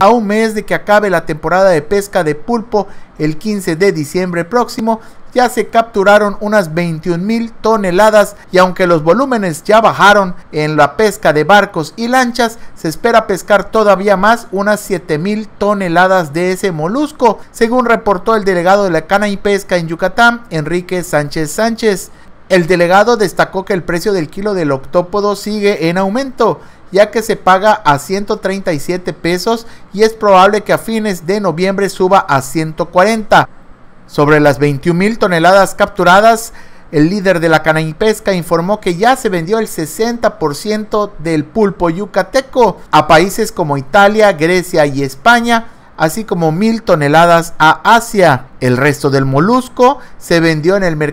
A un mes de que acabe la temporada de pesca de pulpo el 15 de diciembre próximo, ya se capturaron unas 21 mil toneladas y aunque los volúmenes ya bajaron en la pesca de barcos y lanchas, se espera pescar todavía más unas 7 mil toneladas de ese molusco, según reportó el delegado de la cana y pesca en Yucatán, Enrique Sánchez Sánchez. El delegado destacó que el precio del kilo del octópodo sigue en aumento, ya que se paga a 137 pesos y es probable que a fines de noviembre suba a 140. Sobre las 21 mil toneladas capturadas, el líder de la pesca informó que ya se vendió el 60% del pulpo yucateco a países como Italia, Grecia y España, así como mil toneladas a Asia. El resto del molusco se vendió en el mercado